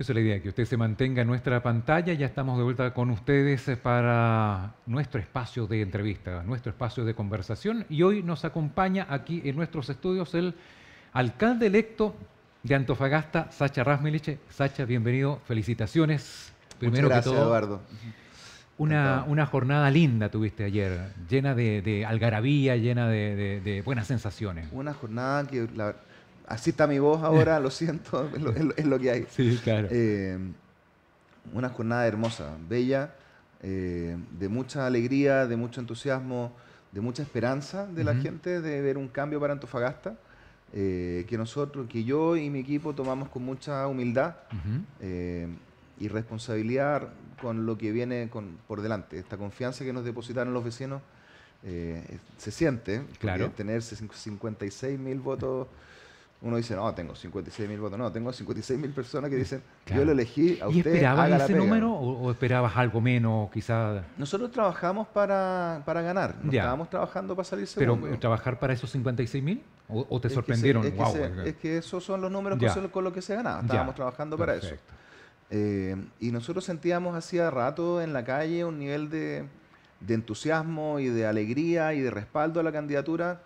Esa es la idea, que usted se mantenga en nuestra pantalla. Ya estamos de vuelta con ustedes eh, para nuestro espacio de entrevista, nuestro espacio de conversación. Y hoy nos acompaña aquí en nuestros estudios el alcalde electo de Antofagasta, Sacha Rasmeliche. Sacha, bienvenido, felicitaciones. Primero Muchas gracias, Eduardo. Una, una, jornada linda tuviste ayer, llena de, algarabía, llena de, de, buenas sensaciones. Una jornada que la, así está mi voz ahora, lo siento, es lo, que hay. Sí, claro. Eh, una jornada hermosa, bella, eh, de mucha alegría, de mucho entusiasmo, de mucha esperanza de la gente de ver un cambio para Antofagasta. Eh, que nosotros, que yo y mi equipo tomamos con mucha humildad y responsabilidad con lo que viene con, por delante. Esta confianza que nos depositaron los vecinos se siente, claro. tener 56 mil votos uno dice, no, tengo 56 mil votos. No, tengo 56 mil personas que dicen, yo lo elegí a usted. ¿Y esperabas ese número o, esperabas algo menos, quizás? Nosotros trabajamos para, ganar. estábamos trabajando para salir segundo. ¿Pero trabajar para esos 56 mil? ¿O, te sorprendieron? es, que esos son los números con, los que se ganaba. Estábamos trabajando para eso. Eh, y nosotros sentíamos hacía rato en la calle un nivel de entusiasmo y de alegría y de respaldo a la candidatura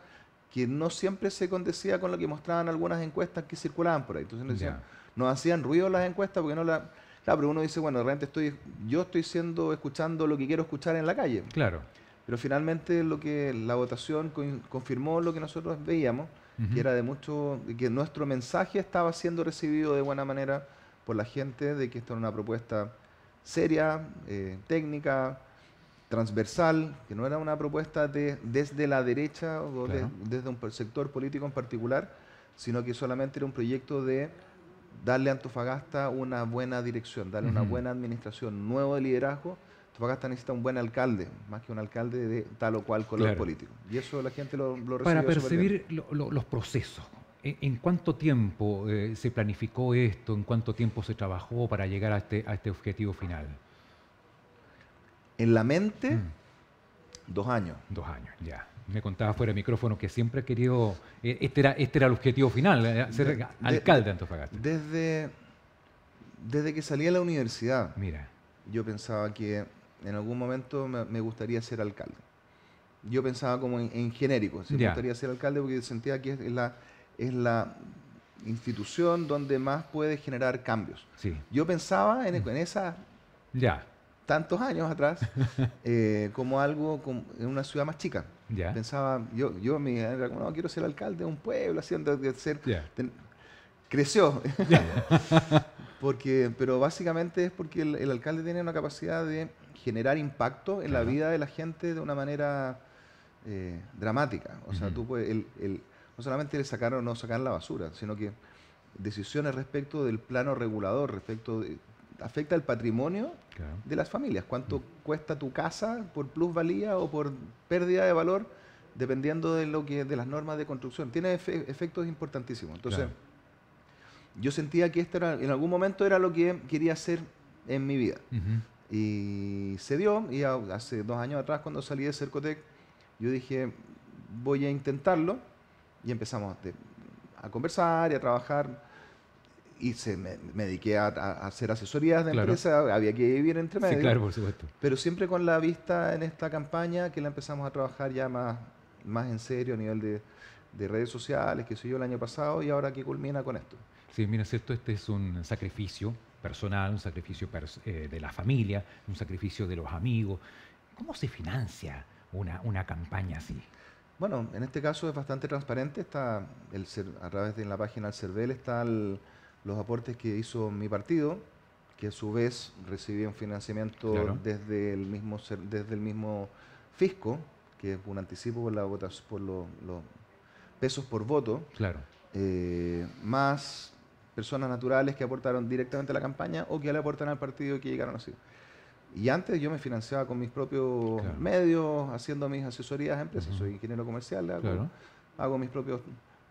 que no siempre se condecía con lo que mostraban algunas encuestas que circulaban por ahí. Entonces nos, hacían ruido las encuestas porque no la... Claro, pero uno dice, bueno, realmente estoy, yo estoy siendo, escuchando lo que quiero escuchar en la calle. Claro. Pero finalmente lo que la votación confirmó lo que nosotros veíamos, que era de mucho, que nuestro mensaje estaba siendo recibido de buena manera por la gente, de que esta era una propuesta seria, eh, técnica, transversal, que no era una propuesta de, desde la derecha o desde un sector político en particular, sino que solamente era un proyecto de darle a Antofagasta una buena dirección, darle una buena administración, nuevo liderazgo. Antofagasta necesita un buen alcalde, más que un alcalde de tal o cual color político. Y eso la gente lo, lo Para percibir los procesos, ¿eh? ¿En cuánto tiempo eh, se planificó esto? ¿En cuánto tiempo se trabajó para llegar a este, a este objetivo final? en la mente, mm. dos años. Dos años, ya. Me contaba fuera de micrófono que siempre he querido, eh, este era, este era el objetivo final, eh, ser alcalde de Antofagasta. Desde, desde que salí a la universidad, Mira. yo pensaba que en algún momento me, gustaría ser alcalde. Yo pensaba como en, genérico, me gustaría ser alcalde porque sentía que es la, es la institución donde más puede generar cambios. Yo pensaba en, en esa ya tantos años atrás eh, como algo en una ciudad más chica. Pensaba, yo, yo me era como, no, quiero ser alcalde de un pueblo, haciendo de ser... creció. porque, pero básicamente es porque el, alcalde tiene una capacidad de generar impacto en la vida de la gente de una manera eh, dramática. O sea, tú puedes, el, no solamente le sacaron o no sacar la basura, sino que decisiones respecto del plano regulador, respecto de afecta el patrimonio de las familias. ¿Cuánto mm. cuesta tu casa por plusvalía o por pérdida de valor? Dependiendo de lo que de las normas de construcción. Tiene efectos importantísimos. Entonces, yo sentía que esto en algún momento era lo que quería hacer en mi vida. Y se dio, y hace dos años atrás, cuando salí de Cercotec, yo dije, voy a intentarlo. Y empezamos a conversar y a trabajar y se me, dediqué a, hacer asesorías de empresa, había que vivir entre medio. Sí, claro, por supuesto. Pero siempre con la vista en esta campaña que la empezamos a trabajar ya más, más en serio a nivel de, redes sociales, que soy yo, el año pasado y ahora que culmina con esto. Sí, mira, cierto, este es un sacrificio personal, un sacrificio eh, de la familia, un sacrificio de los amigos. ¿Cómo se financia una, una campaña así? Bueno, en este caso es bastante transparente. Está el, a través de la página del CERVEL está el, los aportes que hizo mi partido, que a su vez recibían financiamiento desde, el mismo, fisco, que es un anticipo por, por los, pesos por voto, claro. Eh, más personas naturales que aportaron directamente a la campaña o que le aportaron al partido y que llegaron así. Y antes yo me financiaba con mis propios medios, haciendo mis asesorías a empresas. Soy ingeniero comercial, hago mis propios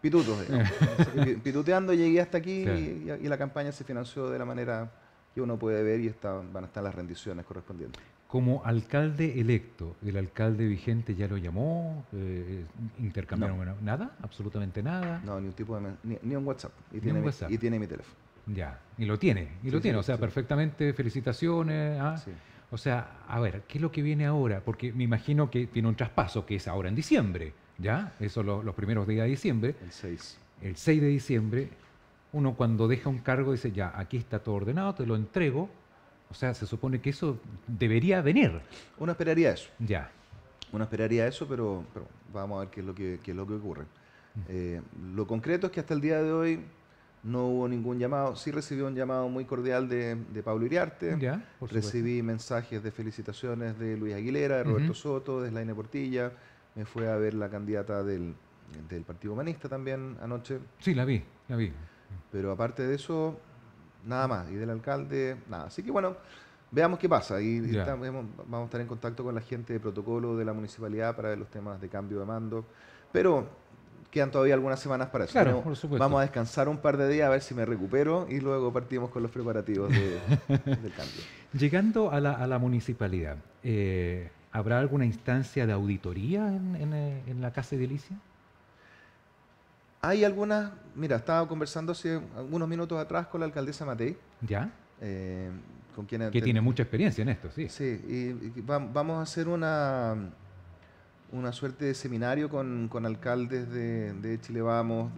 pitutos. pituteando llegué hasta aquí y, la campaña se financió de la manera que uno puede ver y están van a estar las rendiciones correspondientes. Como alcalde electo, ¿el alcalde vigente ya lo llamó? Eh, eh, ¿Intercambiaron nada? ¿Absolutamente nada? No, ni un tipo Ni, un WhatsApp. Y, tiene Mi, teléfono. Ya, y lo tiene, y lo tiene, o sea, perfectamente, felicitaciones. ¿ah? O sea, a ver, ¿qué es lo que viene ahora? Porque me imagino que tiene un traspaso que es ahora en diciembre. ¿ya? Eso los primeros días de diciembre. El 6. El 6 de diciembre, uno cuando deja un cargo dice, ya, aquí está todo ordenado, te lo entrego. O sea, se supone que eso debería venir. Uno esperaría eso. Ya. Uno esperaría eso, pero, vamos a ver qué es lo que, lo que ocurre. Mm. Eh, lo concreto es que hasta el día de hoy no hubo ningún llamado. Sí recibí un llamado muy cordial de, de Pablo Iriarte. Ya, Recibí mensajes de felicitaciones de Luis Aguilera, de Roberto Soto, de Slaine Portilla, me fue a ver la candidata del, Partido Humanista también anoche. Sí, la vi, la vi. Pero aparte de eso, nada más. Y del alcalde, nada. Así que bueno, veamos qué pasa. Y, vamos a estar en contacto con la gente de protocolo de la municipalidad para ver los temas de cambio de mando. Pero quedan todavía algunas semanas para eso. Vamos a descansar un par de días a ver si me recupero y luego partimos con los preparativos del cambio. Llegando a la, municipalidad, eh, ¿Habrá alguna instancia de auditoría en, eh, la Casa de Delicia? Hay algunas, mira, estaba conversando hace unos minutos atrás con la alcaldesa Matei. ¿Ya? Eh, con quien... Que tiene mucha experiencia en esto, sí. Sí, y, vamos a hacer una, una suerte de seminario con, alcaldes de, Chile Vamos,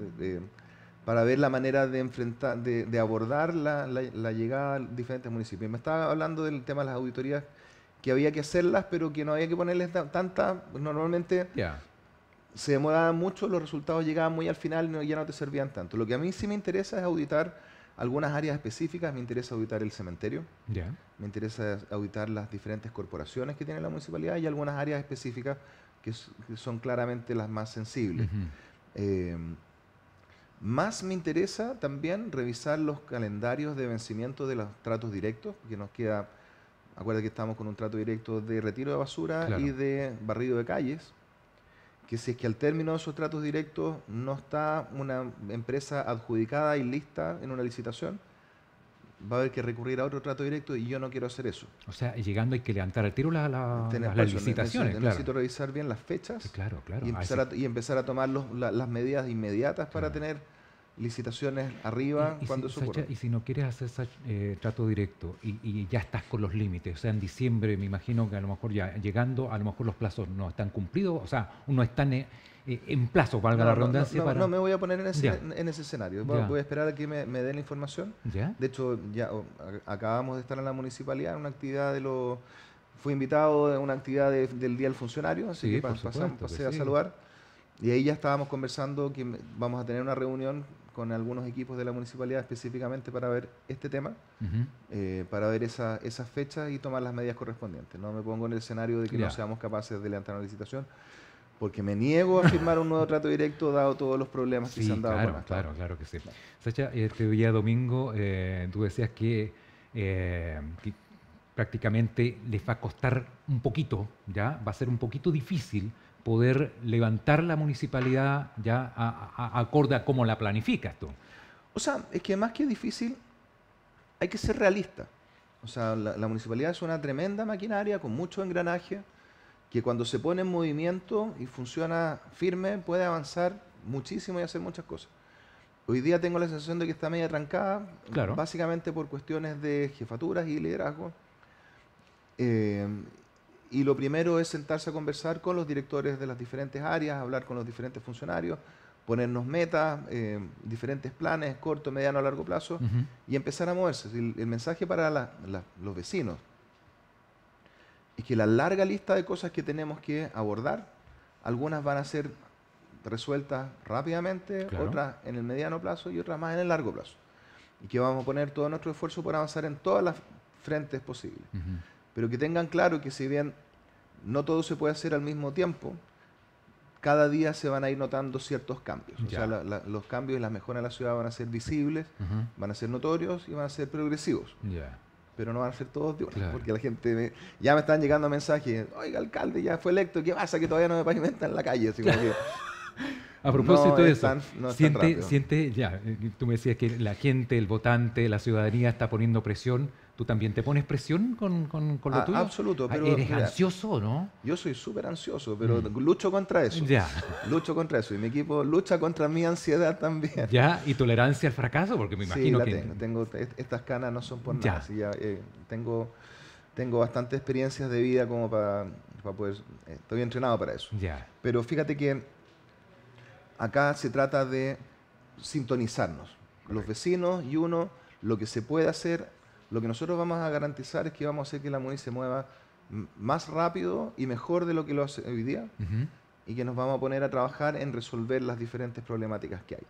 para ver la manera de enfrentar, de, abordar la, la, llegada a diferentes municipios. Me estaba hablando del tema de las auditorías que había que hacerlas, pero que no había que ponerles tanta. Pues, normalmente se demoraban mucho, los resultados llegaban muy al final y ya no te servían tanto. Lo que a mí sí me interesa es auditar algunas áreas específicas. Me interesa auditar el cementerio, me interesa auditar las diferentes corporaciones que tiene la municipalidad y algunas áreas específicas que, son claramente las más sensibles. Eh, más me interesa también revisar los calendarios de vencimiento de los tratos directos, que nos queda Acuérdate que estamos con un trato directo de retiro de basura y de barrido de calles. Que si es que al término de esos tratos directos no está una empresa adjudicada y lista en una licitación, va a haber que recurrir a otro trato directo y yo no quiero hacer eso. O sea, llegando hay que levantar el tiro la, las, licitaciones. Necesito, revisar bien las fechas claro, Y, empezar a, y tomar las medidas inmediatas para tener licitaciones arriba cuando si, Y si no quieres hacer eh, trato directo y, ya estás con los límites, o sea, en diciembre me imagino que a lo mejor ya llegando, a lo mejor los plazos no están cumplidos, o sea, uno están eh, eh, en, plazo, valga la redundancia. No, no, no, me voy a poner en ese, en, ese escenario, voy, a esperar a que me, me den la información. ¿Ya? De hecho, ya acabamos de estar en la municipalidad en una actividad de los... Fui invitado a una actividad del Día del Funcionario, así que pasamos, pasé a saludar. Y ahí ya estábamos conversando que vamos a tener una reunión con algunos equipos de la municipalidad específicamente para ver este tema, eh, para ver esas esa fechas y tomar las medidas correspondientes. No me pongo en el escenario de que no seamos capaces de levantar una licitación, porque me niego a firmar un nuevo trato directo dado todos los problemas que se han dado. Claro, claro, que sí. Sacha, este día domingo eh, tú decías eh, que, prácticamente les va a costar un poquito, ¿ya? Va a ser un poquito difícil poder levantar la municipalidad ya a, acorde a cómo la planifica tú. O sea, es que más que difícil, hay que ser realista. O sea, la, municipalidad es una tremenda maquinaria con mucho engranaje que cuando se pone en movimiento y funciona firme puede avanzar muchísimo y hacer muchas cosas. Hoy día tengo la sensación de que está media trancada, básicamente por cuestiones de jefaturas y liderazgo. Eh, y lo primero es sentarse a conversar con los directores de las diferentes áreas, hablar con los diferentes funcionarios, ponernos metas, eh, diferentes planes, corto, mediano, o largo plazo, y empezar a moverse. El, mensaje para los vecinos es que la larga lista de cosas que tenemos que abordar, algunas van a ser resueltas rápidamente, otras en el mediano plazo y otras más en el largo plazo. Y que vamos a poner todo nuestro esfuerzo por avanzar en todas las frentes posibles pero que tengan claro que si bien no todo se puede hacer al mismo tiempo, cada día se van a ir notando ciertos cambios. O sea, los cambios y las mejoras en la ciudad van a ser visibles, van a ser notorios y van a ser progresivos. Pero no van a ser todos de una, porque la gente ya me están llegando mensajes, oiga alcalde, ya fue electo, ¿qué pasa que todavía no me pavimentan la calle? Así A propósito de eso, siente, siente, ya, eh, tú me decías que la gente, el votante, la ciudadanía está poniendo presión. ¿Tú también te pones presión con, con, lo tuyo? Absoluto. Ah, pero, ¿Eres ansioso no? Yo soy súper ansioso, pero mm. lucho contra eso. Ya. Lucho contra eso. Y mi equipo lucha contra mi ansiedad también. Ya, y tolerancia al fracaso, porque me imagino sí, la que... Tengo, estas canas no son por nada. Eh, tengo, tengo bastante experiencias de vida como para, para poder... Eh, estoy entrenado para eso. Ya. Pero fíjate que acá se trata de sintonizarnos, los vecinos y uno, lo que se puede hacer, lo que nosotros vamos a garantizar es que vamos a hacer que la MUNI se mueva más rápido y mejor de lo que lo hace hoy día y que nos vamos a poner a trabajar en resolver las diferentes problemáticas que hay.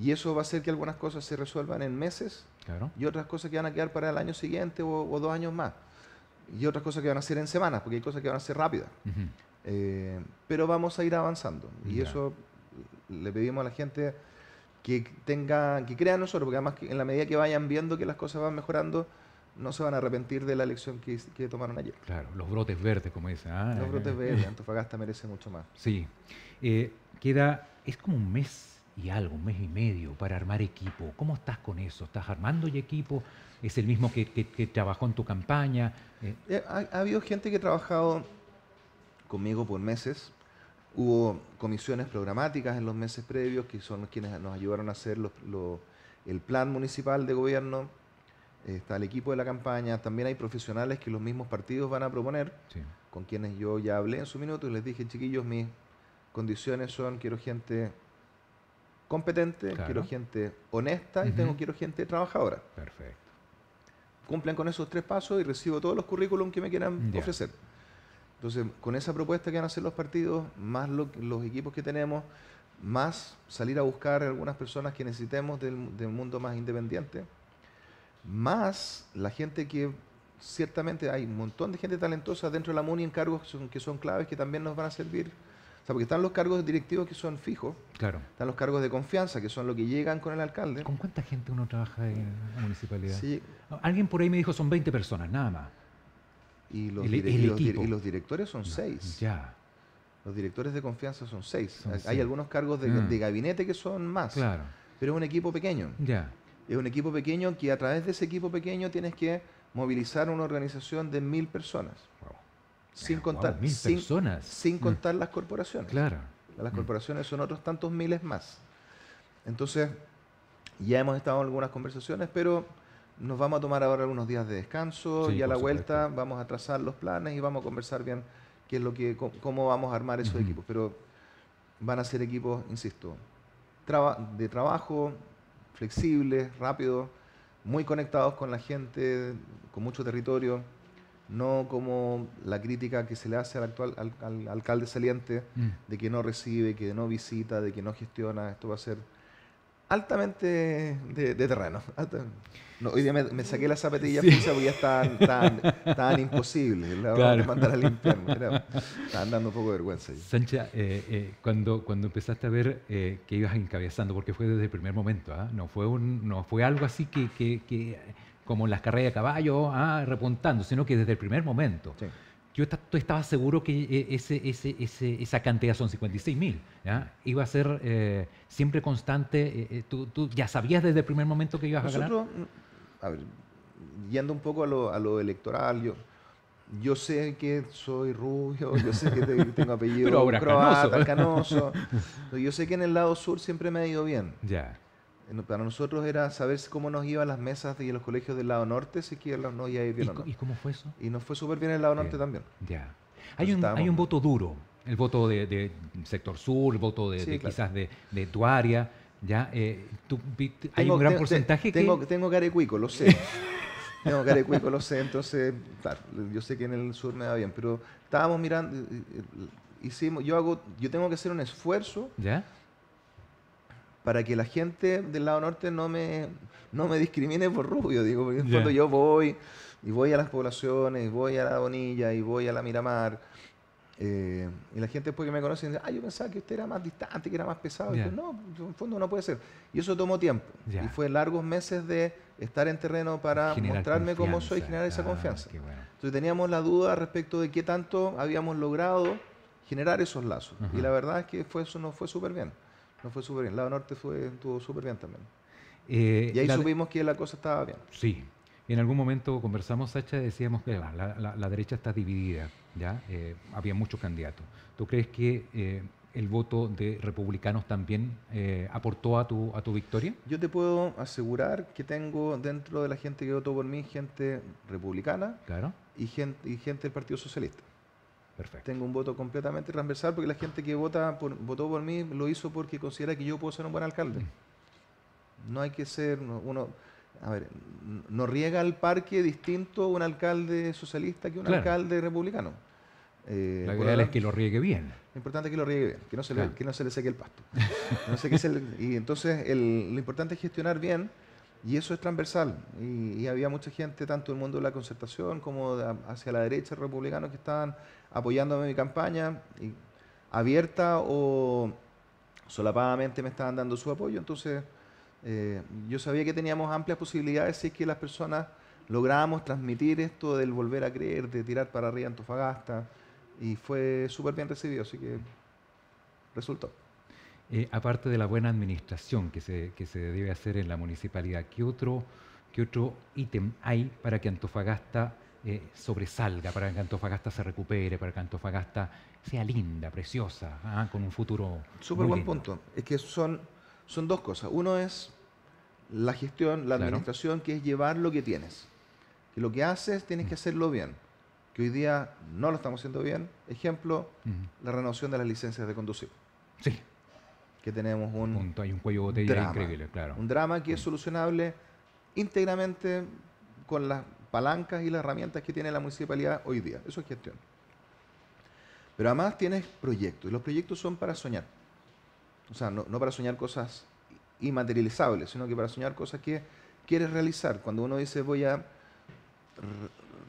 Y eso va a hacer que algunas cosas se resuelvan en meses y otras cosas que van a quedar para el año siguiente o, dos años más. Y otras cosas que van a ser en semanas, porque hay cosas que van a ser rápidas. Eh, pero vamos a ir avanzando. Y eso le pedimos a la gente que tenga, que crean nosotros, porque además en la medida que vayan viendo que las cosas van mejorando, no se van a arrepentir de la elección que, tomaron ayer. Claro, los brotes verdes, como esa. Ah, los brotes verdes, Antofagasta merece mucho más. Sí. Eh, queda, es como un mes y algo, un mes y medio para armar equipo. ¿Cómo estás con eso? ¿Estás armando ya equipo? ¿Es el mismo que, trabajó en tu campaña? Eh, eh, ha, habido gente que ha trabajado conmigo por meses, Hubo comisiones programáticas en los meses previos, que son quienes nos ayudaron a hacer el plan municipal de gobierno, está el equipo de la campaña, también hay profesionales que los mismos partidos van a proponer, con quienes yo ya hablé en su minuto y les dije, chiquillos, mis condiciones son, quiero gente competente, quiero gente honesta y tengo, quiero gente trabajadora. Perfecto. Cumplen con esos tres pasos y recibo todos los currículum que me quieran ofrecer. Entonces, con esa propuesta que van a hacer los partidos, más los equipos que tenemos, más salir a buscar algunas personas que necesitemos del, mundo más independiente, más la gente que ciertamente hay un montón de gente talentosa dentro de la MUNI en cargos que son, claves que también nos van a servir. O sea, porque están los cargos directivos que son fijos, están los cargos de confianza que son los que llegan con el alcalde. ¿Con cuánta gente uno trabaja en la municipalidad? Alguien por ahí me dijo son 20 personas, nada más. E- y los, directores son seis. Ya. Los directores de confianza son seis. Hay algunos cargos mm. de, gabinete que son más. Pero es un equipo pequeño. Ya. Es un equipo pequeño que a través de ese equipo pequeño tienes que movilizar una organización de mil personas. Sin contar. mil personas. Sin mm. contar las corporaciones. Claro. Las mm. corporaciones son otros tantos miles más. Entonces, ya hemos estado en algunas conversaciones, pero nos vamos a tomar ahora algunos días de descanso y a la vuelta vamos a trazar los planes y vamos a conversar bien qué es lo que, cómo, vamos a armar esos equipos. Pero van a ser equipos, insisto, de trabajo, flexibles, rápidos, muy conectados con la gente, con mucho territorio, no como la crítica que se le hace al actual al, alcalde saliente mm. de que no recibe, que no visita, de que no gestiona. Esto va a ser altamente de, terreno. hoy día me, saqué las zapatillas porque ya estaban tan, tan imposibles. La mandar a limpiar. estaban dando un poco de vergüenza. Sancha, eh, eh, cuando, cuando empezaste a ver eh, que ibas encabezando, porque fue desde el primer momento, ¿ah? no, fue un, no fue algo así que, que, que como las carreras de caballo, ah, repuntando, sino que desde el primer momento yo estaba seguro que eh, ese, esa cantidad son 56 mil. Iba a ser eh, siempre constante. Eh, tú, ya sabías desde el primer momento que ibas a ganar? Mm, a ver, yendo un poco a lo, electoral, yo, sé que soy rubio, yo sé que tengo apellido croata, canoso. canoso. Yo sé que en el lado sur siempre me ha ido bien. Ya. Para nosotros era saber cómo nos iban las mesas y los colegios del lado norte, si que no ¿Y, ahí no. ¿Y cómo fue eso? Y nos fue súper bien el lado norte también. Ya. Hay un, hay un voto duro, el voto de, sector sur, el voto de, quizás de, de, ¿ya? Eh, hay un gran porcentaje que... Tengo, carecuico, lo sé. tengo carecuico, lo sé. Entonces, yo sé que en el sur me va bien, pero estábamos mirando... Eh, eh, hicimos, yo hago, yo tengo que hacer un esfuerzo ¿Ya? para que la gente del lado norte no me, no me discrimine por rubio, digo, porque yo voy y voy a las poblaciones, voy a la Bonilla y voy a la Miramar, eh, y la gente después que me conoce dice, ah, yo pensaba que usted era más distante, que era más pesado. yo, no, en fondo no puede ser. Y eso tomó tiempo. Y fue largos meses de estar en terreno para mostrarme cómo soy y generar esa ah, confianza. Entonces teníamos la duda respecto de qué tanto habíamos logrado generar esos lazos. Y la verdad es que fue, eso nos fue súper bien no fue súper bien. Lado Norte fue, estuvo súper bien también. Eh, y ahí supimos que la cosa estaba bien. Sí. En algún momento conversamos, Sacha, decíamos que la, derecha está dividida, ¿ya? Eh, había muchos candidatos. ¿Tú crees que eh, el voto de republicanos también aportó a tu, a tu victoria? Yo te puedo asegurar que tengo dentro de la gente que votó por mí gente republicana claro. y, gente, y gente del Partido Socialista. Tengo un voto completamente transversal porque la gente que vota por, votó por mí lo hizo porque considera que yo puedo ser un buen alcalde. Mm. No hay que ser uno, a ver, no riega el parque distinto un alcalde socialista que un alcalde republicano. la idea eh, es que lo riegue bien. Lo importante es que lo riegue bien, que no se, le, que no se seque el pasto. y entonces lo importante es gestionar bien y eso es transversal. Y, había mucha gente, tanto del mundo de la concertación como hacia la derecha, republicanos, que estaban apoyándome en mi campaña, y abierta o solapadamente me estaban dando su apoyo. Entonces, eh, yo sabía que teníamos amplias posibilidades si es que las personas lográbamos transmitir esto del volver a creer, de tirar para arriba Antofagasta. Y fue súper bien recibido, así que resultó. Eh, aparte de la buena administración que se, debe hacer en la municipalidad? ¿Qué otro, qué otro ítem hay para que Antofagasta eh, sobresalga, para que Antofagasta se recupere, para que Antofagasta sea linda, preciosa, ah, con un futuro. Súper buen punto. Es que son, son dos cosas. Uno es la gestión, la administración, que es llevar lo que tienes. Que lo que haces tienes que mm. hacerlo bien. Que hoy día no lo estamos haciendo bien. Ejemplo, la renovación de las licencias de conducir. Sí que tenemos un... hay un cuello botella drama, increíble, claro. Un drama que es mm. solucionable íntegramente con las palancas y las herramientas que tiene la municipalidad hoy día. Eso es gestión. Pero además tienes proyectos, y los proyectos son para soñar. O sea, no, no para soñar cosas inmaterializables, sino que para soñar cosas que quieres realizar. Cuando uno dice voy a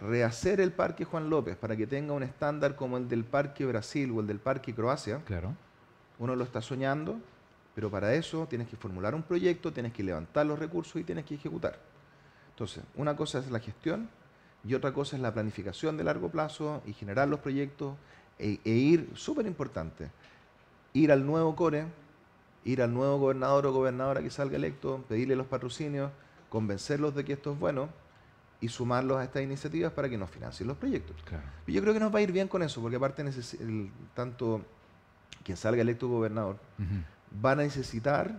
rehacer el Parque Juan López para que tenga un estándar como el del Parque Brasil o el del Parque Croacia, claro uno lo está soñando, pero para eso tienes que formular un proyecto, tienes que levantar los recursos y tienes que ejecutar. Entonces, una cosa es la gestión y otra cosa es la planificación de largo plazo y generar los proyectos e, e ir, súper importante, ir al nuevo core, ir al nuevo gobernador o gobernadora que salga electo, pedirle los patrocinios, convencerlos de que esto es bueno y sumarlos a estas iniciativas para que nos financien los proyectos. Y yo creo que nos va a ir bien con eso, porque aparte el, tanto quien salga electo gobernador, va van a necesitar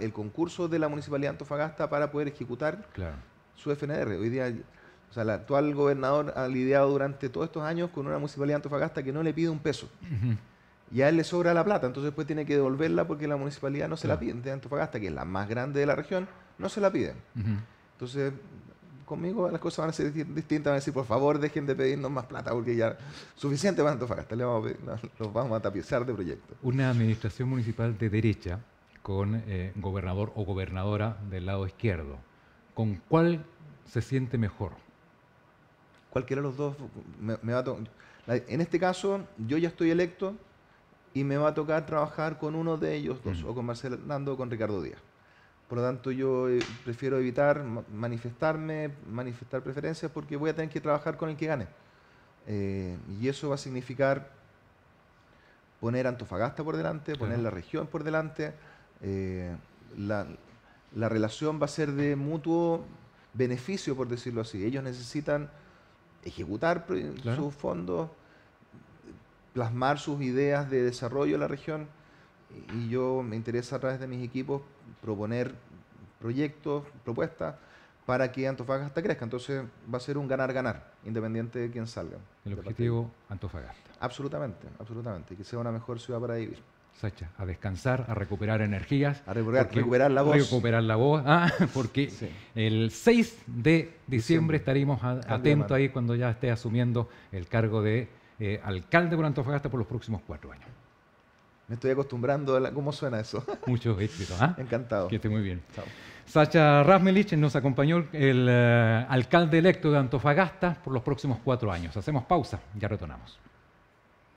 el concurso de la Municipalidad de Antofagasta para poder ejecutar su FNR. Hoy día, o sea, el actual gobernador ha lidiado durante todos estos años con una Municipalidad de Antofagasta que no le pide un peso. Ya Y a él le sobra la plata, entonces después tiene que devolverla porque la municipalidad no se la pide, de Antofagasta, que es la más grande de la región, no se la pide. Entonces, conmigo las cosas van a ser distintas, van a decir, por favor, dejen de pedirnos más plata, porque ya suficiente van a los vamos a tapizar de proyecto. Una administración municipal de derecha con eh, gobernador o gobernadora del lado izquierdo, ¿con cuál se siente mejor? Cualquiera de los dos me, En este caso, yo ya estoy electo y me va a tocar trabajar con uno de ellos dos, mm. o con Marcelo Hernando o con Ricardo Díaz. Por lo tanto, yo eh, prefiero evitar manifestarme, manifestar preferencias, porque voy a tener que trabajar con el que gane. Eh, y eso va a significar poner Antofagasta por delante, poner la región por delante. Eh, la, relación va a ser de mutuo beneficio, por decirlo así. Ellos necesitan ejecutar sus fondos, plasmar sus ideas de desarrollo en la región. Y yo me interesa a través de mis equipos proponer proyectos, propuestas para que Antofagasta crezca. Entonces va a ser un ganar-ganar, independiente de quién salga. El objetivo, Antofagasta. Absolutamente, absolutamente. Que sea una mejor ciudad para vivir. Sacha, a descansar, a recuperar energías. A recuperar, la voz. Recuperar la voz, ah, porque el 6 de diciembre, estaremos atentos ahí cuando ya esté asumiendo el cargo de eh, alcalde por Antofagasta por los próximos cuatro años. Me estoy acostumbrando a cómo suena eso. Mucho éxito. ¿eh? Encantado. Que esté muy bien. Sacha Rasmelich nos acompañó el eh, alcalde electo de Antofagasta por los próximos cuatro años. Hacemos pausa, ya retornamos.